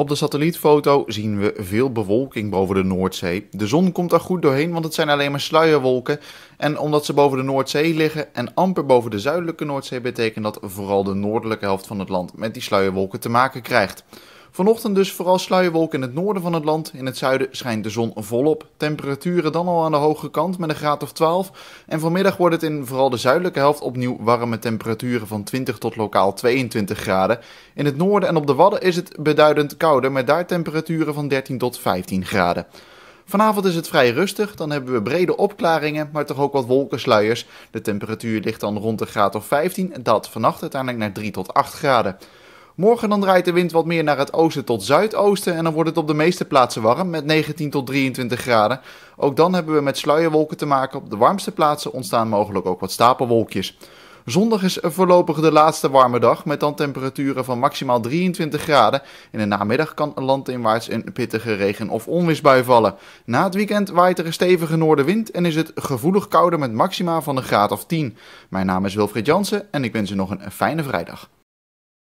Op de satellietfoto zien we veel bewolking boven de Noordzee. De zon komt er goed doorheen, want het zijn alleen maar sluierwolken. En omdat ze boven de Noordzee liggen en amper boven de zuidelijke Noordzee, betekent dat vooral de noordelijke helft van het land met die sluierwolken te maken krijgt. Vanochtend dus vooral sluierwolken in het noorden van het land. In het zuiden schijnt de zon volop. Temperaturen dan al aan de hoge kant met een graad of 12. En vanmiddag wordt het in vooral de zuidelijke helft opnieuw warme temperaturen van 20 tot lokaal 22 graden. In het noorden en op de Wadden is het beduidend kouder met daar temperaturen van 13 tot 15 graden. Vanavond is het vrij rustig, dan hebben we brede opklaringen, maar toch ook wat wolkensluiers. De temperatuur ligt dan rond de graad of 15 en vannacht uiteindelijk naar 3 tot 8 graden. Morgen dan draait de wind wat meer naar het oosten tot zuidoosten en dan wordt het op de meeste plaatsen warm met 19 tot 23 graden. Ook dan hebben we met sluierwolken te maken. Op de warmste plaatsen ontstaan mogelijk ook wat stapelwolkjes. Zondag is voorlopig de laatste warme dag met dan temperaturen van maximaal 23 graden. In de namiddag kan landinwaarts een pittige regen- of onweersbui vallen. Na het weekend waait er een stevige noordenwind en is het gevoelig kouder met maxima van een graad of 10. Mijn naam is Wilfried Jansen en ik wens u nog een fijne vrijdag.